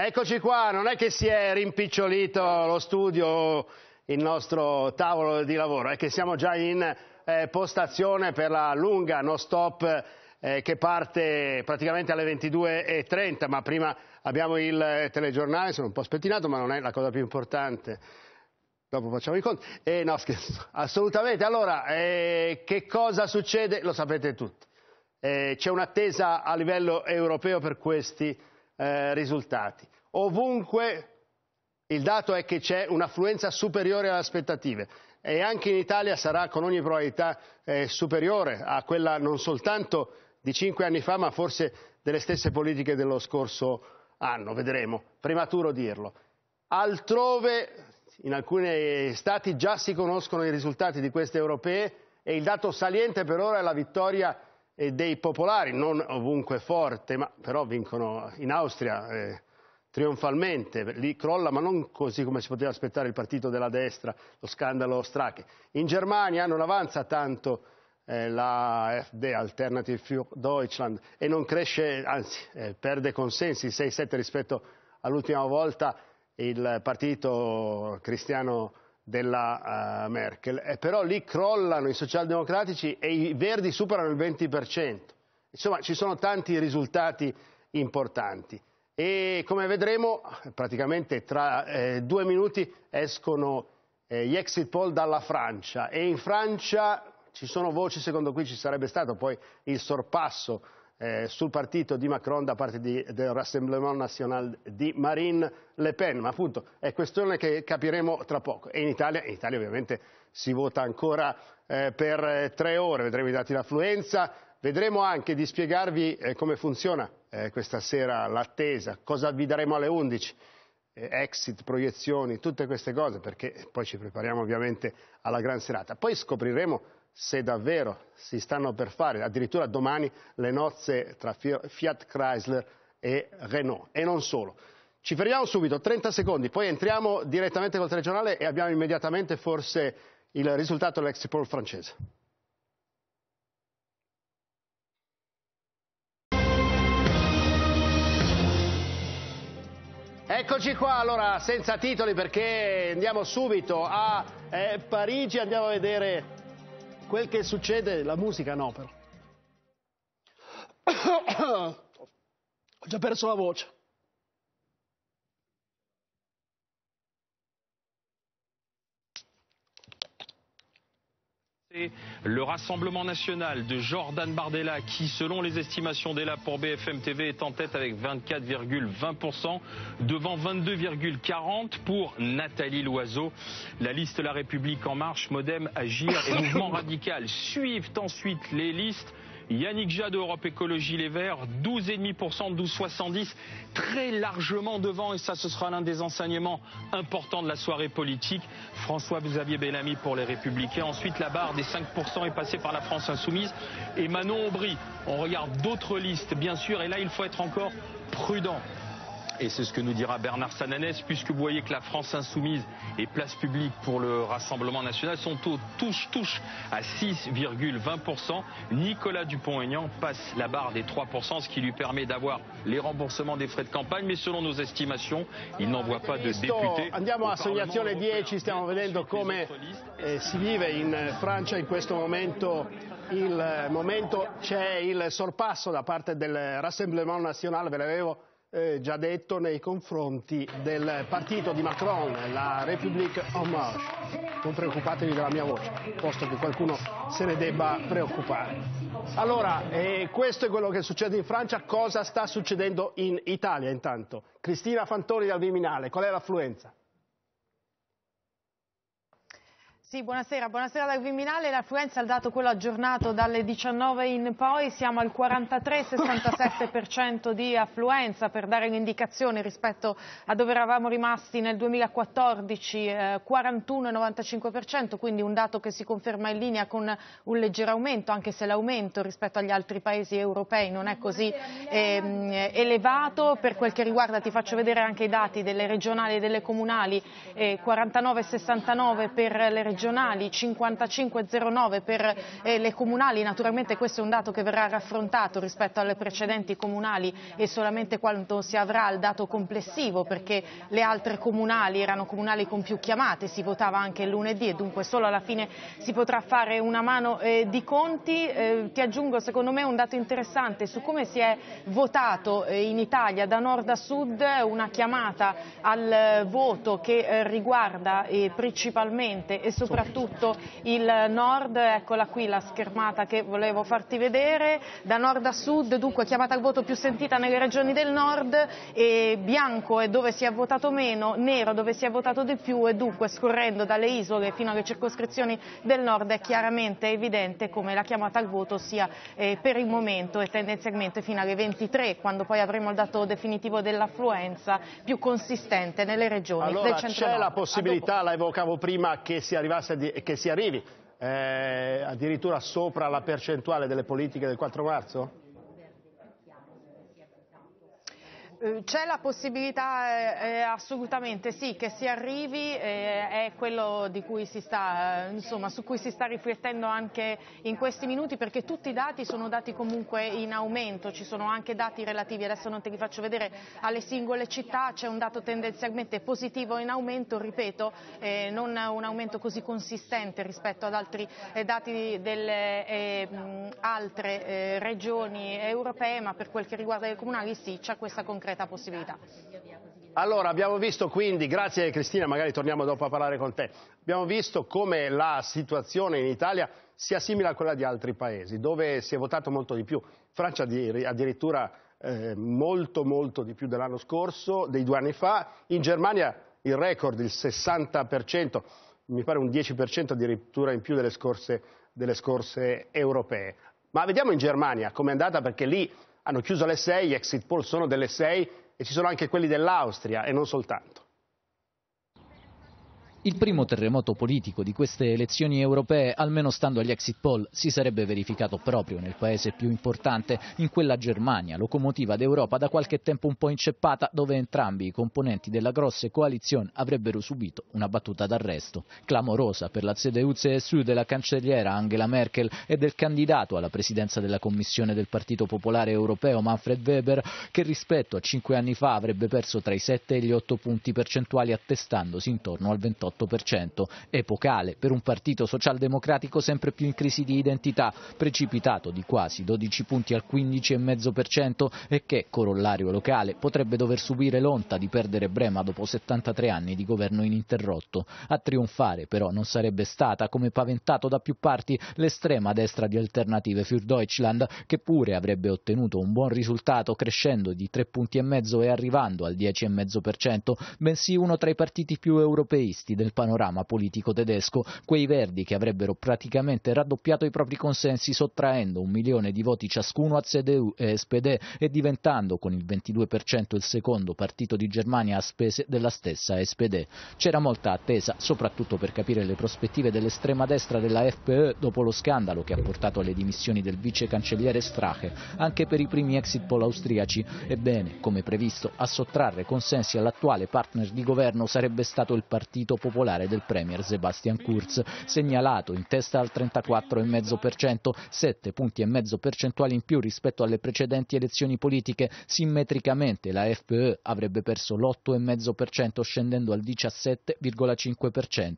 Eccoci qua, non è che si è rimpicciolito lo studio, il nostro tavolo di lavoro, è che siamo già in eh, postazione per la lunga non stop eh, che parte praticamente alle 22.30, ma prima abbiamo il eh, telegiornale, sono un po' spettinato, ma non è la cosa più importante. Dopo facciamo i conti. Eh, no, scherzo. Assolutamente. Allora, eh, che cosa succede? Lo sapete tutti. Eh, c'è un'attesa a livello europeo per questi eh, risultati. Ovunque il dato è che c'è un'affluenza superiore alle aspettative e anche in Italia sarà con ogni probabilità eh, superiore a quella non soltanto di cinque anni fa ma forse delle stesse politiche dello scorso anno, vedremo, prematuro dirlo. Altrove in alcuni stati già si conoscono i risultati di queste europee e il dato saliente per ora è la vittoria dei popolari, non ovunque forte, ma però vincono in Austria eh, trionfalmente, lì crolla, ma non così come si poteva aspettare il partito della destra, lo scandalo Strache. In Germania non avanza tanto eh, la FD, Alternative für Deutschland, e non cresce, anzi eh, perde consensi, 6-7 rispetto all'ultima volta il partito cristiano della uh, Merkel, eh, però lì crollano i socialdemocratici e i verdi superano il 20%. Insomma, ci sono tanti risultati importanti e come vedremo praticamente tra eh, due minuti escono eh, gli exit poll dalla Francia e in Francia ci sono voci secondo cui ci sarebbe stato poi il sorpasso eh, sul partito di Macron da parte di, del Rassemblement National di Marine Le Pen, ma appunto è questione che capiremo tra poco. E in Italia, in Italia ovviamente si vota ancora eh, per eh, tre ore, vedremo i dati d'affluenza, vedremo anche di spiegarvi eh, come funziona eh, questa sera l'attesa, cosa vi daremo alle 11 eh, exit, proiezioni, tutte queste cose, perché poi ci prepariamo ovviamente alla gran serata. Poi scopriremo se davvero si stanno per fare, addirittura domani, le nozze tra Fiat Chrysler e Renault. E non solo. Ci fermiamo subito, 30 secondi, poi entriamo direttamente col telegiornale e abbiamo immediatamente forse il risultato dell'exit poll francese. Eccoci qua, allora senza titoli perché andiamo subito a eh, Parigi, andiamo a vedere Quel che succede, la musica no però. Ho già perso la voce. le Rassemblement national de Jordan Bardella qui, selon les estimations d'Ela pour BFM TV, est en tête avec 24,20%, devant 22,40% pour Nathalie Loiseau. La liste La République en marche, Modem, Agir et Mouvement Radical suivent ensuite les listes. Yannick Jadot, Europe Écologie Les Verts, soixante dix, très largement devant, et ça ce sera l'un des enseignements importants de la soirée politique. François Xavier Bellamy pour les Républicains. Ensuite, la barre des 5% est passée par la France Insoumise. Et Manon Aubry, on regarde d'autres listes, bien sûr, et là il faut être encore prudent et c'est ce que nous dira Bernard Sananès, puisque vous voyez que la France insoumise et place publique pour le Rassemblement national sont au touche-touche à 6,20%. Nicolas Dupont-Aignan passe la barre des 3%, ce qui lui permet d'avoir les remboursements des frais de campagne, mais selon nos estimations, il n'envoie pas de député. Andiamo 10, stiamo vedendo come eh, si vive in Francia in questo momento il momento c'è il sorpasso da parte del Rassemblement national. ve l'avevo eh, già detto nei confronti del partito di Macron, la République en marche. Non preoccupatevi della mia voce, posto che qualcuno se ne debba preoccupare. Allora, eh, questo è quello che succede in Francia, cosa sta succedendo in Italia intanto? Cristina Fantoni dal Viminale, qual è l'affluenza? Sì, buonasera. buonasera dal Viminale. L'affluenza è il dato quello aggiornato dalle 19 in poi. Siamo al 43,67% di affluenza per dare un'indicazione rispetto a dove eravamo rimasti nel 2014, eh, 41,95%, quindi un dato che si conferma in linea con un leggero aumento, anche se l'aumento rispetto agli altri paesi europei non è così eh, elevato. Per quel che riguarda ti faccio vedere anche i dati delle regionali e delle comunali, eh, 49,69 per le regionali regionali, 55,09 per eh, le comunali, naturalmente questo è un dato che verrà raffrontato rispetto alle precedenti comunali e solamente quanto si avrà il dato complessivo perché le altre comunali erano comunali con più chiamate, si votava anche lunedì e dunque solo alla fine si potrà fare una mano eh, di conti. Eh, ti aggiungo secondo me un dato interessante su come si è votato eh, in Italia da nord a sud una chiamata al voto che eh, riguarda eh, principalmente e soprattutto soprattutto il nord, eccola qui la schermata che volevo farti vedere, da nord a sud, dunque chiamata al voto più sentita nelle regioni del nord, e bianco è dove si è votato meno, nero dove si è votato di più e dunque scorrendo dalle isole fino alle circoscrizioni del nord è chiaramente evidente come la chiamata al voto sia eh, per il momento e tendenzialmente fino alle 23 quando poi avremo il dato definitivo dell'affluenza più consistente nelle regioni allora, del centro. Allora c'è la possibilità, la evocavo prima, che si arrivasse tasse di, che si arrivi eh, addirittura sopra la percentuale delle politiche del 4 marzo? Eh, c'è la possibilità eh, eh, assolutamente sì che si arrivi, eh, è quello cui sta, eh, insomma, su cui si sta riflettendo anche in questi minuti perché tutti i dati sono dati comunque in aumento, ci sono anche dati relativi, adesso non te li faccio vedere, alle singole città, c'è un dato tendenzialmente positivo in aumento, ripeto, eh, non un aumento così consistente rispetto ad altri dati delle altre regioni europee, ma per quel che riguarda le comunali sì, c'è questa concretezza concreta possibilità. Allora, abbiamo visto quindi, grazie Cristina, magari torniamo dopo a parlare con te, abbiamo visto come la situazione in Italia sia simile a quella di altri paesi, dove si è votato molto di più. Francia addirittura eh, molto molto di più dell'anno scorso, dei due anni fa, in Germania il record, il 60%, mi pare un 10% addirittura in più delle scorse, delle scorse europee. Ma vediamo in Germania com'è andata perché lì hanno chiuso alle 6, gli exit poll sono delle 6 e ci sono anche quelli dell'Austria e non soltanto. Il primo terremoto politico di queste elezioni europee, almeno stando agli exit poll, si sarebbe verificato proprio nel paese più importante, in quella Germania, locomotiva d'Europa da qualche tempo un po' inceppata, dove entrambi i componenti della grosse coalizione avrebbero subito una battuta d'arresto. Clamorosa per la CDU-CSU della cancelliera Angela Merkel e del candidato alla presidenza della Commissione del Partito Popolare Europeo Manfred Weber, che rispetto a cinque anni fa avrebbe perso tra i 7 e gli 8 punti percentuali attestandosi intorno al 28%. 48%, epocale per un partito socialdemocratico sempre più in crisi di identità, precipitato di quasi 12 punti al 15,5% e che, corollario locale, potrebbe dover subire l'onta di perdere Brema dopo 73 anni di governo ininterrotto. A trionfare però non sarebbe stata, come paventato da più parti, l'estrema destra di Alternative für Deutschland, che pure avrebbe ottenuto un buon risultato crescendo di 3 punti e mezzo e arrivando al 10,5%, bensì uno tra i partiti più europeisti del panorama politico tedesco, quei verdi che avrebbero praticamente raddoppiato i propri consensi sottraendo un milione di voti ciascuno a CDU e SPD e diventando con il 22% il secondo partito di Germania a spese della stessa SPD. C'era molta attesa, soprattutto per capire le prospettive dell'estrema destra della FPE dopo lo scandalo che ha portato alle dimissioni del vice cancelliere Strache, anche per i primi exit poll austriaci. Ebbene, come previsto, a sottrarre consensi all'attuale partner di governo sarebbe stato il partito politico popolare del Premier Sebastian Kurz, segnalato in testa al 34,5%, 7 punti e mezzo percentuali in più rispetto alle precedenti elezioni politiche. Simmetricamente la FPE avrebbe perso l'8,5% scendendo al 17,5%.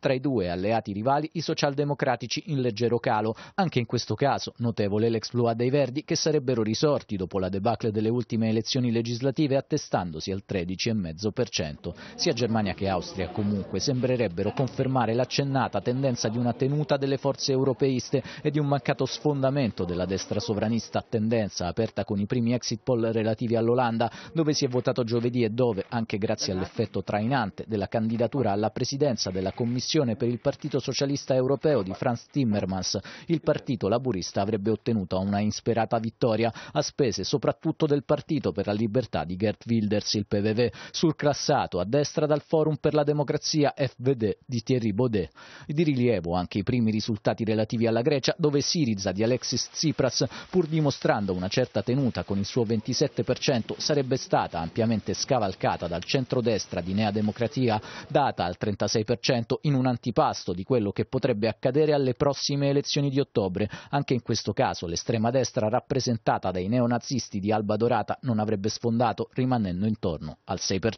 Tra i due alleati rivali i socialdemocratici in leggero calo. Anche in questo caso notevole l'exploit dei Verdi che sarebbero risorti dopo la debacle delle ultime elezioni legislative attestandosi al 13,5%. Sia Germania che Austria comunque comunque sembrerebbero confermare l'accennata tendenza di una tenuta delle forze europeiste e di un mancato sfondamento della destra sovranista tendenza aperta con i primi exit poll relativi all'Olanda, dove si è votato giovedì e dove, anche grazie all'effetto trainante della candidatura alla presidenza della Commissione per il Partito Socialista Europeo di Franz Timmermans, il partito laburista avrebbe ottenuto una insperata vittoria, a spese soprattutto del Partito per la Libertà di Gert Wilders, il PVV, sul a destra dal Forum per la Democrazia categoria FVD di Thierry Baudet. Di rilievo anche i primi risultati relativi alla Grecia, dove Siriza di Alexis Tsipras, pur dimostrando una certa tenuta con il suo 27%, sarebbe stata ampiamente scavalcata dal centrodestra di Nea Democratia, data al 36% in un antipasto di quello che potrebbe accadere alle prossime elezioni di ottobre. Anche in questo caso l'estrema destra rappresentata dai neonazisti di Alba Dorata non avrebbe sfondato rimanendo intorno al 6%.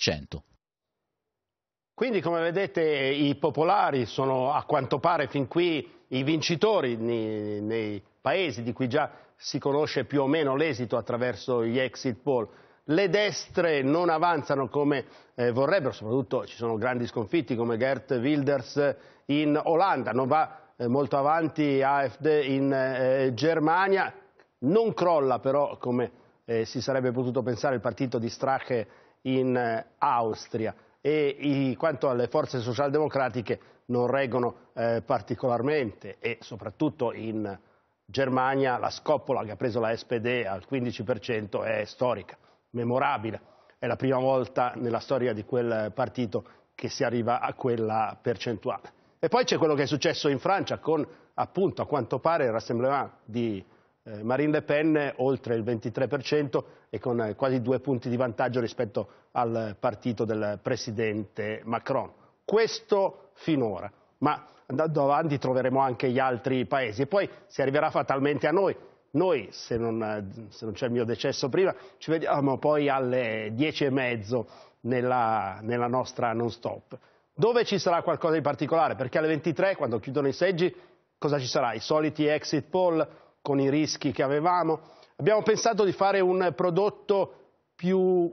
Quindi come vedete eh, i popolari sono a quanto pare fin qui i vincitori nei, nei paesi di cui già si conosce più o meno l'esito attraverso gli exit poll. Le destre non avanzano come eh, vorrebbero, soprattutto ci sono grandi sconfitti come Gert Wilders in Olanda, non va eh, molto avanti AFD in eh, Germania, non crolla però come eh, si sarebbe potuto pensare il partito di Strache in eh, Austria e i, quanto alle forze socialdemocratiche non reggono eh, particolarmente e soprattutto in Germania la scoppola che ha preso la SPD al 15% è storica, memorabile. È la prima volta nella storia di quel partito che si arriva a quella percentuale. E poi c'è quello che è successo in Francia con appunto a quanto pare il di eh, Marine Le Pen oltre il 23% e con eh, quasi due punti di vantaggio rispetto al partito del presidente Macron. Questo finora, ma andando avanti troveremo anche gli altri paesi e poi si arriverà fatalmente a noi. Noi, se non, eh, se non c'è il mio decesso prima, ci vediamo poi alle dieci 10.30 nella, nella nostra non stop. Dove ci sarà qualcosa di particolare? Perché alle 23, quando chiudono i seggi, cosa ci sarà? I soliti exit poll? con i rischi che avevamo. Abbiamo pensato di fare un prodotto più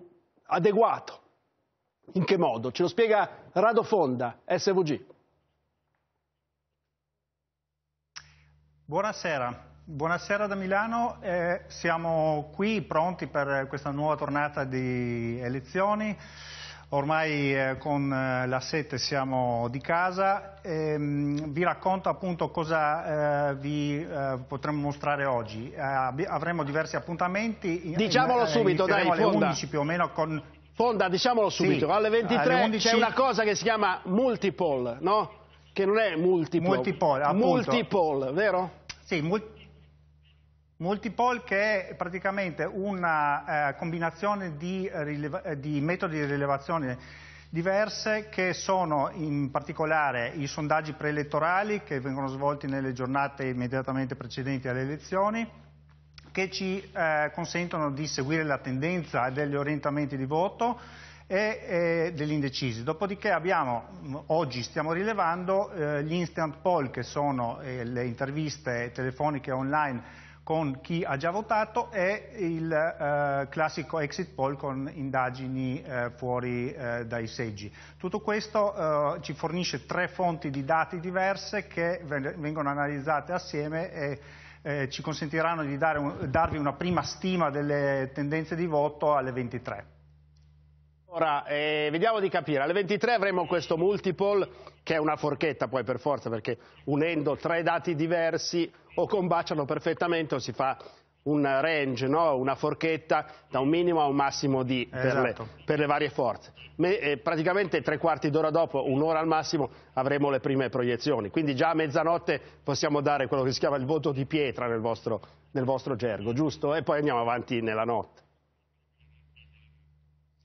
adeguato. In che modo? Ce lo spiega Rado Fonda, SVG. Buonasera, buonasera da Milano, eh, siamo qui pronti per questa nuova tornata di elezioni. Ormai eh, con eh, la sete siamo di casa, ehm, vi racconto appunto cosa eh, vi potremmo mostrare oggi. avremo diversi appuntamenti. Diciamolo subito, dai, alle fonda. 11 più o meno con... Fonda, diciamolo subito, sì, alle 23 alle 11... c'è una cosa che si chiama multiple, no? Che non è multiple. Multiple, appunto. Multiple, vero? Sì, multiple. Multipol che è praticamente una eh, combinazione di, di metodi di rilevazione diverse che sono in particolare i sondaggi preelettorali che vengono svolti nelle giornate immediatamente precedenti alle elezioni che ci eh, consentono di seguire la tendenza degli orientamenti di voto e, e degli indecisi. Dopodiché abbiamo, oggi stiamo rilevando eh, gli instant poll che sono eh, le interviste telefoniche online con chi ha già votato e il eh, classico exit poll con indagini eh, fuori eh, dai seggi. Tutto questo eh, ci fornisce tre fonti di dati diverse che vengono analizzate assieme e eh, ci consentiranno di un, darvi una prima stima delle tendenze di voto alle 23. Allora, eh, vediamo di capire. Alle 23 avremo questo multiple, che è una forchetta poi per forza, perché unendo tre dati diversi o combaciano perfettamente o si fa un range, no? una forchetta da un minimo a un massimo di per, le, esatto. per le, varie forze. Me, eh, praticamente tre quarti d'ora dopo, un'ora al massimo, avremo le prime proiezioni. Quindi già a mezzanotte possiamo dare quello che si chiama il voto di pietra nel vostro, nel vostro gergo, giusto? E poi andiamo avanti nella notte.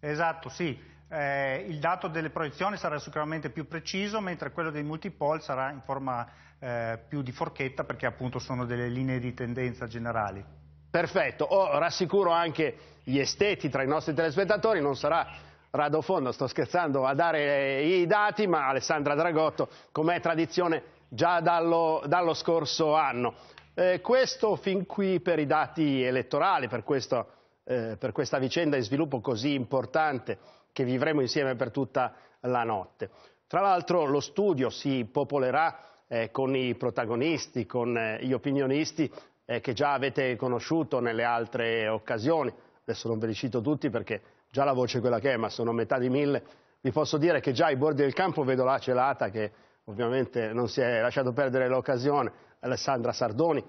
Esatto, sì. Eh, il dato delle proiezioni sarà sicuramente più preciso, mentre quello dei multipol sarà in forma eh, più di forchetta perché appunto sono delle linee di tendenza generali. Perfetto, oh, rassicuro anche gli esteti tra i nostri telespettatori, non sarà radofondo, sto scherzando a dare eh, i dati, ma Alessandra Dragotto, come è tradizione già dallo, dallo scorso anno. Eh, questo fin qui per i dati elettorali, per questo eh, per questa vicenda in sviluppo così importante che vivremo insieme per tutta la notte. Tra l'altro lo studio si popolerà eh, con i protagonisti, con eh, gli opinionisti eh, che già avete conosciuto nelle altre occasioni. Adesso non ve li cito tutti perché già la voce è quella che è, ma sono metà di mille. Vi posso dire che già ai bordi del campo vedo la celata che ovviamente non si è lasciato perdere l'occasione, Alessandra Sardoni,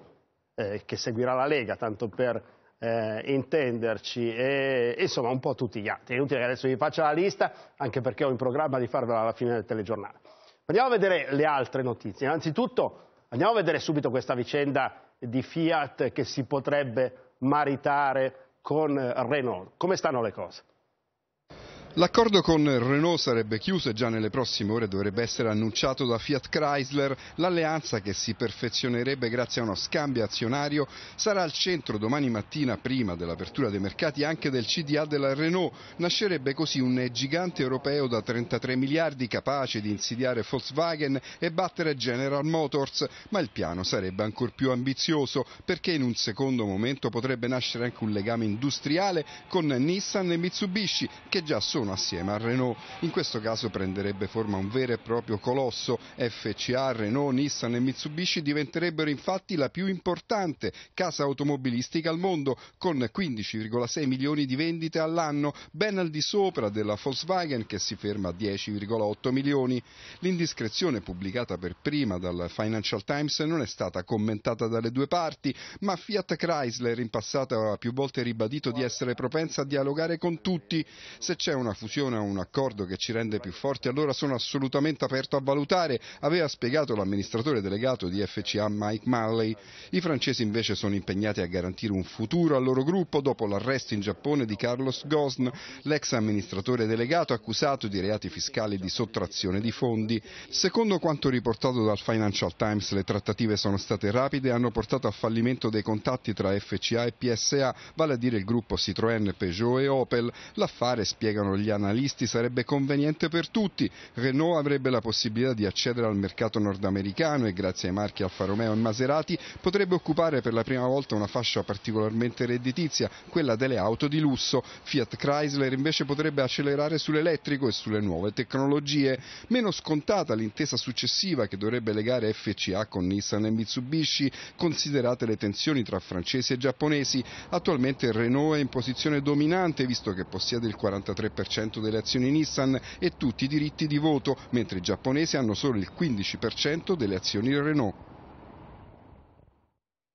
eh, che seguirà la Lega, tanto per eh, intenderci, e, insomma un po' tutti gli altri. È inutile che adesso vi faccia la lista, anche perché ho in programma di farvela alla fine del telegiornale. Andiamo a vedere le altre notizie. Innanzitutto andiamo a vedere subito questa vicenda di Fiat che si potrebbe maritare con Renault. Come stanno le cose? L'accordo con Renault sarebbe chiuso e già nelle prossime ore dovrebbe essere annunciato da Fiat Chrysler. L'alleanza che si perfezionerebbe grazie a uno scambio azionario sarà al centro domani mattina prima dell'apertura dei mercati anche del CDA della Renault. Nascerebbe così un gigante europeo da 33 miliardi capace di insidiare Volkswagen e battere General Motors, ma il piano sarebbe ancora più ambizioso perché in un secondo momento potrebbe nascere anche un legame industriale con Nissan e Mitsubishi che già sono sono assieme a Renault. In questo caso prenderebbe forma un vero e proprio colosso. FCA, Renault, Nissan e Mitsubishi diventerebbero infatti la più importante casa automobilistica al mondo, con 15,6 milioni di vendite all'anno, ben al di sopra della Volkswagen che si ferma a 10,8 milioni. L'indiscrezione pubblicata per prima dal Financial Times non è stata commentata dalle due parti, ma Fiat Chrysler in passato ha più volte ribadito di essere propensa a dialogare con tutti. Se c'è una una fusione o un accordo che ci rende più forti, allora sono assolutamente aperto a valutare, aveva spiegato l'amministratore delegato di FCA Mike Malley. I francesi invece sono impegnati a garantire un futuro al loro gruppo dopo l'arresto in Giappone di Carlos Gosn, l'ex amministratore delegato accusato di reati fiscali e di sottrazione di fondi. Secondo quanto riportato dal Financial Times, le trattative sono state rapide e hanno portato a fallimento dei contatti tra FCA e PSA, vale a dire il gruppo Citroën, Peugeot e Opel. L'affare, spiegano gli gli analisti sarebbe conveniente per tutti. Renault avrebbe la possibilità di accedere al mercato nordamericano e grazie ai marchi Alfa Romeo e Maserati potrebbe occupare per la prima volta una fascia particolarmente redditizia, quella delle auto di lusso. Fiat Chrysler invece potrebbe accelerare sull'elettrico e sulle nuove tecnologie. Meno scontata l'intesa successiva che dovrebbe legare FCA con Nissan e Mitsubishi, considerate le tensioni tra francesi e giapponesi. Attualmente Renault è in posizione dominante visto che possiede il 43% 10% delle azioni Nissan e tutti i diritti di voto, mentre i giapponesi hanno solo il 15% delle azioni Renault.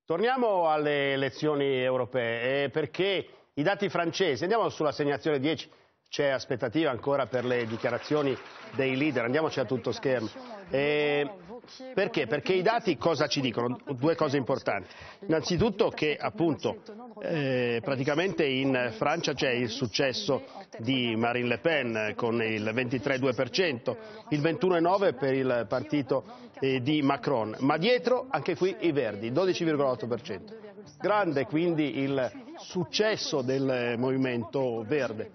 Torniamo alle elezioni europee, eh, perché i dati francesi, andiamo sull'assegnazione 10, c'è aspettativa ancora per le dichiarazioni dei leader, andiamoci a tutto schermo. E perché? Perché i dati cosa ci dicono? Due cose importanti. Innanzitutto che appunto eh, praticamente in Francia c'è il successo di Marine Le Pen con il 23,2%, il 21,9% per il partito eh, di Macron, ma dietro anche qui i Verdi, 12,8%. Grande quindi il successo del movimento verde.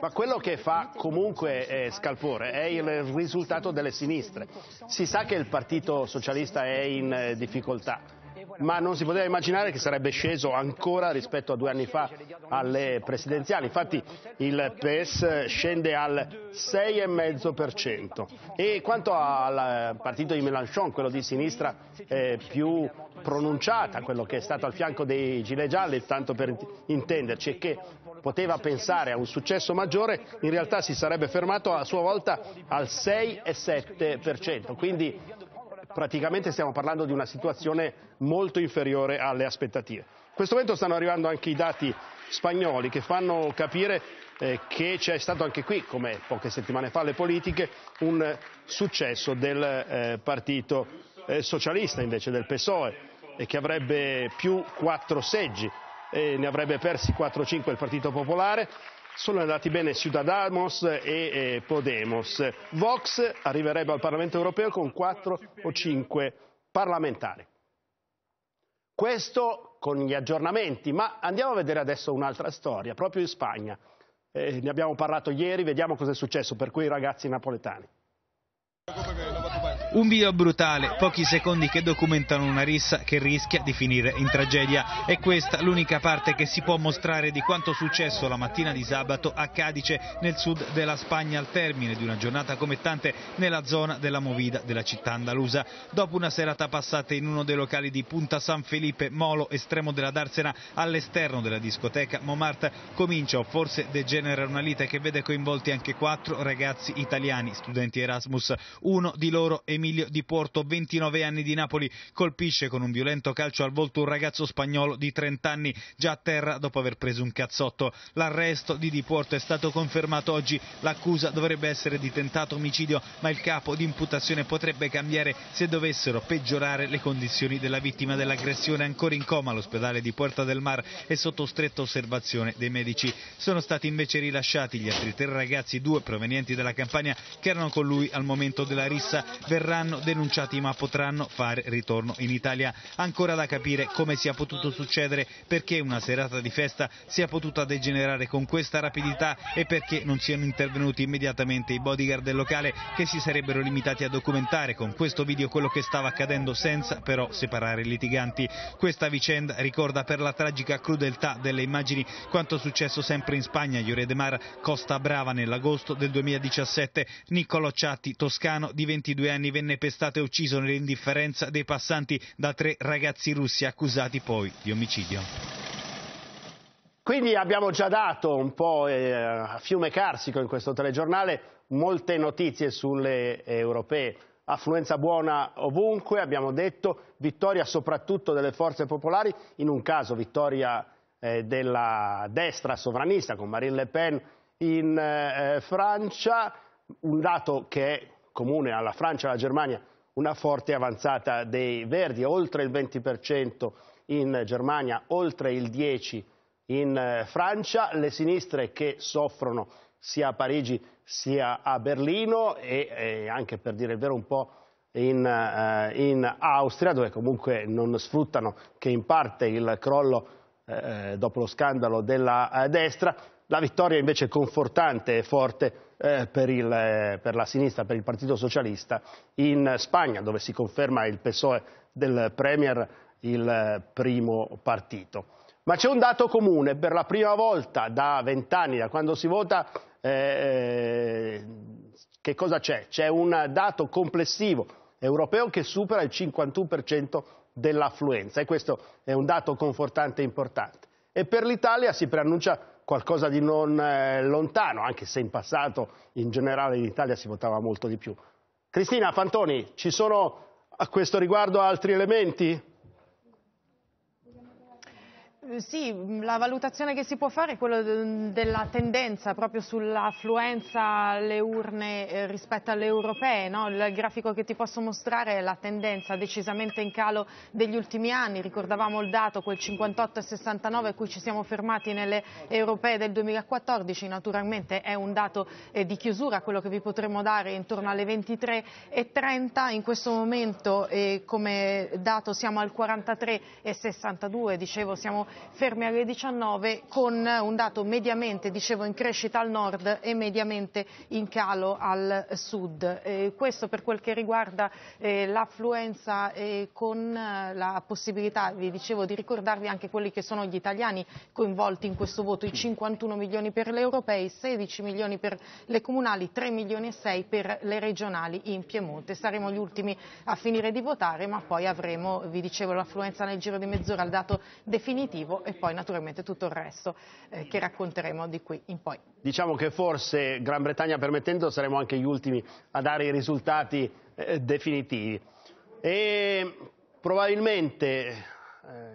Ma quello che fa comunque scalpore è il risultato delle sinistre. Si sa che il Partito Socialista è in eh, difficoltà, ma non si poteva immaginare che sarebbe sceso ancora rispetto a due anni fa alle presidenziali. Infatti il PES scende al 6,5% e quanto al partito di Mélenchon, quello di sinistra più pronunciata, quello che è stato al fianco dei gilet gialli, tanto per intenderci, e che poteva pensare a un successo maggiore, in realtà si sarebbe fermato a sua volta al 6,7%. Quindi praticamente stiamo parlando di una situazione molto inferiore alle aspettative. In questo momento stanno arrivando anche i dati spagnoli che fanno capire eh, che c'è stato anche qui, come poche settimane fa alle politiche, un successo del eh, partito eh, socialista invece del PSOE e che avrebbe più quattro seggi e ne avrebbe persi 4-5 il Partito Popolare sono andati bene Ciudadanos e Podemos. Vox arriverebbe al Parlamento europeo con 4 o 5 parlamentari. Questo con gli aggiornamenti, ma andiamo a vedere adesso un'altra storia, proprio in Spagna. Eh, ne abbiamo parlato ieri, vediamo cosa è successo per quei ragazzi napoletani. Un video brutale, pochi secondi che documentano una rissa che rischia di finire in tragedia. E questa l'unica parte che si può mostrare di quanto successo la mattina di sabato a Cadice, nel sud della Spagna, al termine di una giornata come tante nella zona della Movida della città andalusa. Dopo una serata passata in uno dei locali di Punta San Felipe, Molo, estremo della Darsena, all'esterno della discoteca Momart, comincia o forse degenera una lite che vede coinvolti anche quattro ragazzi italiani, studenti Erasmus. Uno di loro è Emilio Di Porto, 29 anni di Napoli, colpisce con un violento calcio al volto un ragazzo spagnolo di 30 anni già a terra dopo aver preso un cazzotto. L'arresto di Di Porto è stato confermato oggi, l'accusa dovrebbe essere di tentato omicidio, ma il capo di imputazione potrebbe cambiare se dovessero peggiorare le condizioni della vittima dell'aggressione ancora in coma all'ospedale di Puerta del Mar e sotto stretta osservazione dei medici. Sono stati invece rilasciati gli altri tre ragazzi, due provenienti dalla campagna, che erano con lui al momento della rissa. Verrà verranno denunciati ma potranno fare ritorno in Italia. Ancora da capire come sia potuto succedere, perché una serata di festa sia potuta degenerare con questa rapidità e perché non siano intervenuti immediatamente i bodyguard del locale che si sarebbero limitati a documentare con questo video quello che stava accadendo senza però separare i litiganti. Questa vicenda ricorda per la tragica crudeltà delle immagini quanto successo sempre in Spagna agli Ore de Mar Costa Brava nell'agosto del 2017. Niccolo Ciatti, toscano di 22 anni, venne pestato e ucciso nell'indifferenza dei passanti da tre ragazzi russi accusati poi di omicidio. Quindi abbiamo già dato un po' eh, a fiume carsico in questo telegiornale molte notizie sulle eh, europee. Affluenza buona ovunque, abbiamo detto, vittoria soprattutto delle forze popolari, in un caso vittoria eh, della destra sovranista con Marine Le Pen in Francia, un dato che è comune alla Francia e alla Germania, una forte avanzata dei Verdi, oltre il 20% in Germania, oltre il 10% in eh, Francia, le sinistre che soffrono sia a Parigi sia a Berlino e, e anche per dire il vero un po' in, eh, in, Austria dove comunque non sfruttano che in parte il crollo eh, eh dopo lo scandalo della eh, destra la vittoria invece è confortante e forte eh, per, il, eh, per, la sinistra, per il Partito Socialista in Spagna, dove si conferma il PSOE del Premier il eh, primo partito. Ma c'è un dato comune, per la prima volta da vent'anni, da quando si vota, eh, eh che cosa c'è? C'è un dato complessivo europeo che supera il 51% dell'affluenza e questo è un dato confortante e importante. E per l'Italia si preannuncia qualcosa di non eh, lontano, anche se in passato in generale in Italia si votava molto di più. Cristina Fantoni, ci sono a questo riguardo altri elementi? Sì, la valutazione che si può fare è quella della tendenza proprio sull'affluenza alle urne eh, rispetto alle europee. No? Il grafico che ti posso mostrare è la tendenza decisamente in calo degli ultimi anni. Ricordavamo il dato, quel 58,69 a cui ci siamo fermati nelle europee del 2014. Naturalmente è un dato eh, di chiusura, quello che vi potremmo dare intorno alle 23,30. In questo momento eh, come dato siamo al 43,62, dicevo siamo ferme alle 19 con un dato mediamente dicevo, in crescita al nord e mediamente in calo al sud. Eh, questo per quel che riguarda eh, l'affluenza eh, con la possibilità, vi dicevo, di ricordarvi anche quelli che sono gli italiani coinvolti in questo voto, i 51 milioni per le europee, 16 milioni per le comunali, 3 milioni e 6 per le regionali in Piemonte. Saremo gli ultimi a finire di votare, ma poi avremo, vi dicevo, l'affluenza nel giro di mezz'ora, il dato definitivo lavorativo e poi naturalmente tutto il resto eh, che racconteremo di qui in poi. Diciamo che forse Gran Bretagna permettendo saremo anche gli ultimi a dare i risultati eh, definitivi e probabilmente eh,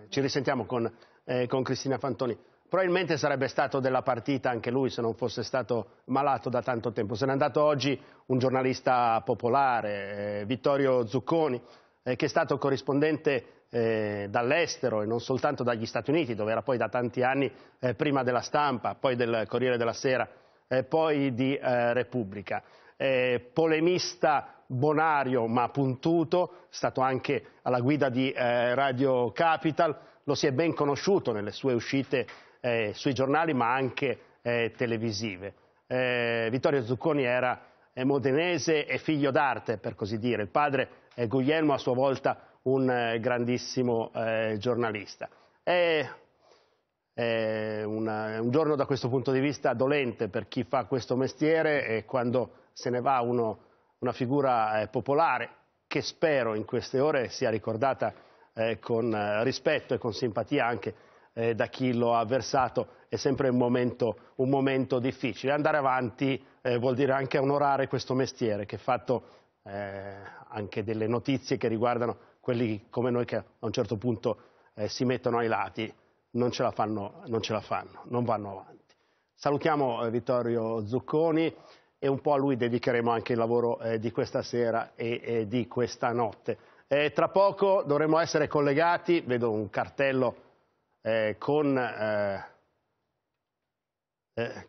ci risentiamo con, eh, con Cristina Fantoni. Probabilmente sarebbe stato della partita anche lui se non fosse stato malato da tanto tempo. Se n'è andato oggi un giornalista popolare, eh, Vittorio Zucconi, eh, che è stato corrispondente eh, dall'estero e non soltanto dagli Stati Uniti, dove era poi da tanti anni eh, prima della stampa, poi del Corriere della Sera, eh, poi di eh, Repubblica. Eh, polemista bonario ma puntuto, stato anche alla guida di eh, Radio Capital, lo si è ben conosciuto nelle sue uscite sui giornali ma anche televisive. Vittorio Zucconi era modenese e figlio d'arte, per così dire. Il padre Guglielmo a sua volta un eh, grandissimo eh, giornalista. È, è una, un giorno da questo punto di vista dolente per chi fa questo mestiere e quando se ne va uno, una figura eh, popolare che spero in queste ore sia ricordata eh, con eh, rispetto e con simpatia anche eh, da chi lo ha avversato è sempre un momento, un momento difficile. Andare avanti vuol dire anche onorare questo mestiere che è fatto eh, anche delle notizie che riguardano quelli come noi che a un certo punto eh, si mettono ai lati, non ce la fanno, non, la fanno, non vanno avanti. Salutiamo eh, Vittorio Zucconi e un po' a lui dedicheremo anche il lavoro eh, di questa sera e di questa notte. Eh, tra poco dovremo essere collegati, vedo un cartello eh, con... Eh,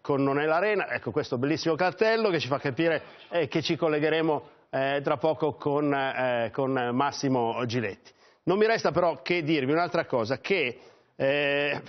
con Non è l'arena, ecco questo bellissimo cartello che ci fa capire che ci collegheremo eh, tra poco con, eh, con, Massimo Giletti. Non mi resta però che dirvi un'altra cosa, che eh,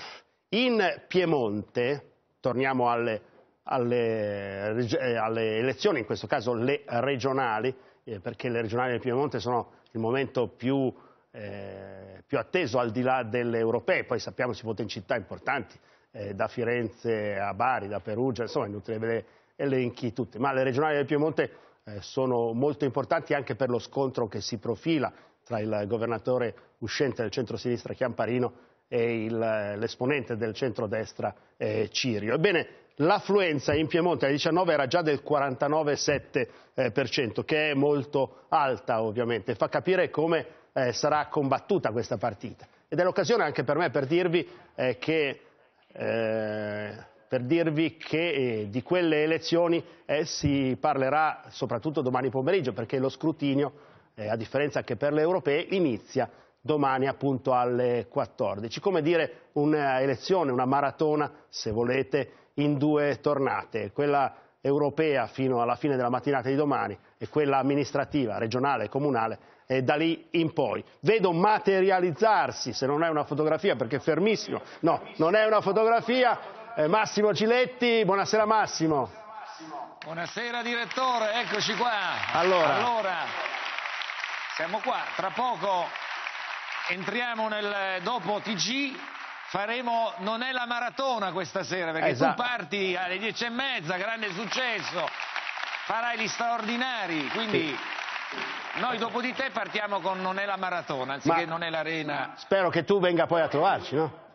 in Piemonte, torniamo alle, alle, eh, alle, elezioni, in questo caso le regionali, eh, perché le regionali del Piemonte sono il momento più, eh, più atteso al di là delle europee, poi sappiamo si vota in città importanti, da Firenze a Bari, da Perugia, insomma è inutile ve le elenchi tutte, ma le regionali del Piemonte eh, sono molto importanti anche per lo scontro che si profila tra il governatore uscente del centro-sinistra Chiamparino e eh, l'esponente del centro-destra eh, Cirio. Ebbene, l'affluenza in Piemonte alle 19 era già del 49,7%, eh, che è molto alta ovviamente, fa capire come eh, sarà combattuta questa partita. Ed è l'occasione anche per me per dirvi che per dirvi che eh, di quelle elezioni eh, si parlerà soprattutto domani pomeriggio perché lo scrutinio, eh, a differenza che per le europee, inizia domani appunto alle 14. Come dire un'elezione, una maratona, se volete, in due tornate, quella europea fino alla fine della mattinata di domani e quella amministrativa, regionale e comunale e da lì in poi. Vedo materializzarsi, se non è una fotografia, perché è fermissimo, no, non è una fotografia, eh, Massimo Ciletti, buonasera Massimo. Buonasera direttore, eccoci qua. Allora. allora siamo qua, tra poco entriamo nel dopo TG faremo non è la maratona questa sera perché esatto. tu parti alle dieci e mezza grande successo farai gli straordinari quindi sì. noi dopo di te partiamo con non è la maratona anziché Ma non è l'arena spero che tu venga poi a trovarci no?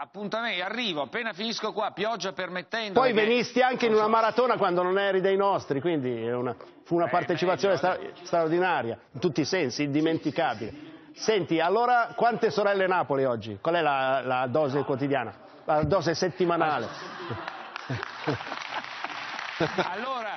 appuntamento, arrivo, appena finisco qua, pioggia permettendo. Poi venisti anche in una maratona quando non eri dei nostri, quindi una, fu una eh, partecipazione stra straordinaria, in tutti i sensi, indimenticabile. Senti, allora quante sorelle Napoli oggi? Qual è la, la dose quotidiana? La dose settimanale? Allora,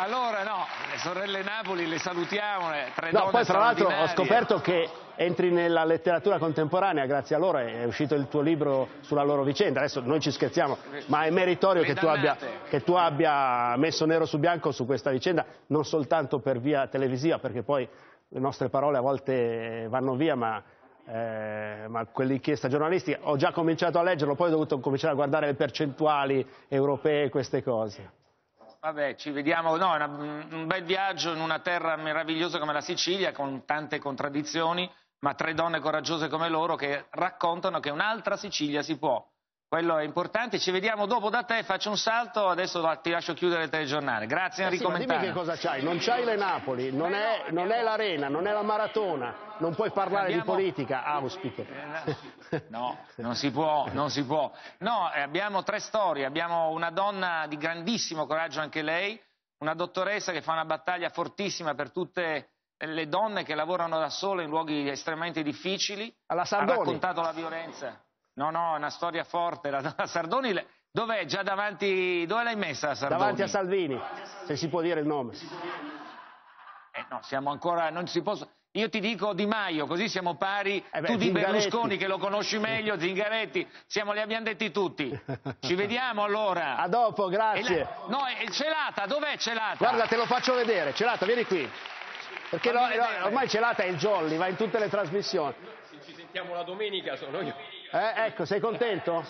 allora no, le sorelle Napoli le salutiamo. Tre no, poi tra l'altro ho scoperto che entri nella letteratura contemporanea, grazie a loro è uscito il tuo libro sulla loro vicenda, adesso noi ci scherziamo, ma è meritorio che tu, abbia, che tu, abbia, messo nero su bianco su questa vicenda, non soltanto per via televisiva, perché poi le nostre parole a volte vanno via, ma, eh, ma quell'inchiesta giornalistica, ho già cominciato a leggerlo, poi ho dovuto cominciare a guardare le percentuali europee e queste cose. Vabbè, ci vediamo, no, una, un bel viaggio in una terra meravigliosa come la Sicilia, con tante contraddizioni, ma tre donne coraggiose come loro che raccontano che un'altra Sicilia si può. Quello è importante, ci vediamo dopo da te, faccio un salto, adesso ti lascio chiudere il telegiornale. Grazie Enrico eh sì, Mentana. Ma dimmi che cosa c'hai, non c'hai le Napoli, non, è, non è l'arena, non è la maratona, non puoi parlare abbiamo... di politica, auspico. Eh, no, non si può, non si può. No, eh, abbiamo tre storie, abbiamo una donna di grandissimo coraggio anche lei, una dottoressa che fa una battaglia fortissima per tutte le donne che lavorano da sole in luoghi estremamente difficili, Alla ha raccontato la violenza. No, no, è una storia forte. La, la Sardoni, dov'è? Già davanti, dove l'hai messa la Sardoni? Davanti a Salvini, se si può dire il nome. Eh no, siamo ancora, non si posso... Io ti dico Di Maio, così siamo pari. Eh beh, tu di Berlusconi che lo conosci meglio, Zingaretti, siamo, li abbiamo detti tutti. Ci vediamo allora. A dopo, grazie. La... no, è, Celata, dov'è Celata? Guarda, te lo faccio vedere. Celata, vieni qui. Perché lo, ormai Celata è il jolly, va in tutte le trasmissioni. Se ci sentiamo la domenica, sono io. Eh, ecco, sei contento?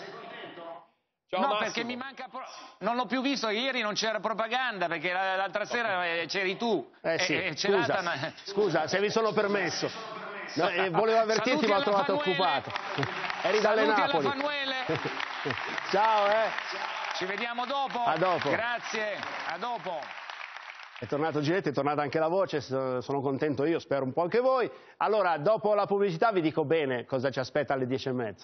Ciao, no, Massimo. perché mi manca. Pro... Non l'ho più visto, ieri non c'era propaganda perché l'altra sera eh, c'eri tu. Eh sì, e, eh, eh, scusa, ma... scusa, se mi sono permesso. No, eh, volevo avvertirti, ma ho trovato occupato. Eri dalle Saluti Napoli. Ciao, eh. Ci vediamo dopo. A dopo. Grazie, a dopo. È tornato Giletti, è tornata anche la voce, sono contento io, spero un po' anche voi. Allora, dopo la pubblicità vi dico bene cosa ci aspetta alle 10.30.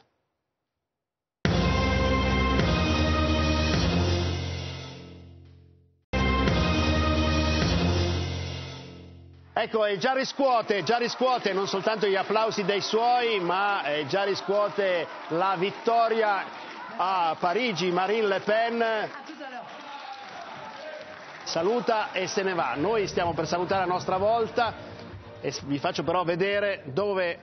Ecco, e già riscuote, già riscuote non soltanto gli applausi dei suoi, ma già riscuote la vittoria a Parigi, Marine Le Pen saluta e se ne va. Noi stiamo per salutare a nostra volta e vi faccio però vedere dove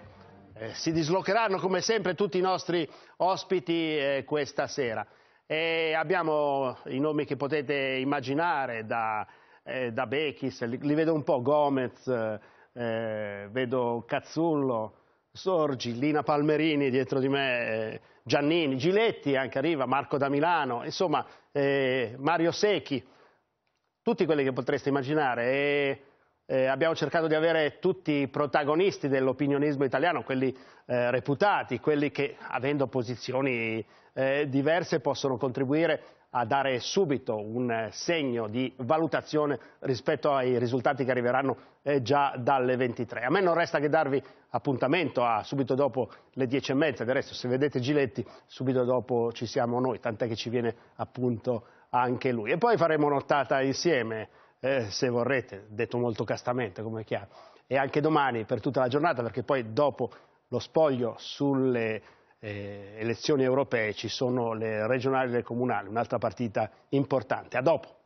eh, si dislocheranno come sempre tutti i nostri ospiti eh, questa sera. E abbiamo i nomi che potete immaginare da, eh, da Bechis, li, li, vedo un po', Gomez, eh, vedo Cazzullo, Sorgi, Lina Palmerini dietro di me, eh, Giannini, Giletti anche arriva, Marco da Milano, insomma eh, Mario Secchi tutti quelli che potreste immaginare e eh, abbiamo cercato di avere tutti i protagonisti dell'opinionismo italiano, quelli eh, reputati, quelli che avendo posizioni eh, diverse possono contribuire a dare subito un segno di valutazione rispetto ai risultati che arriveranno eh, già dalle 23. A me non resta che darvi appuntamento a subito dopo le 10 e mezza, del resto se vedete Giletti subito dopo ci siamo noi, tant'è che ci viene appunto anche lui. E poi faremo nottata insieme, eh, se vorrete, detto molto castamente, come è chiaro. E anche domani per tutta la giornata, perché poi dopo lo spoglio sulle eh, elezioni europee ci sono le regionali e le comunali, un'altra partita importante. A dopo.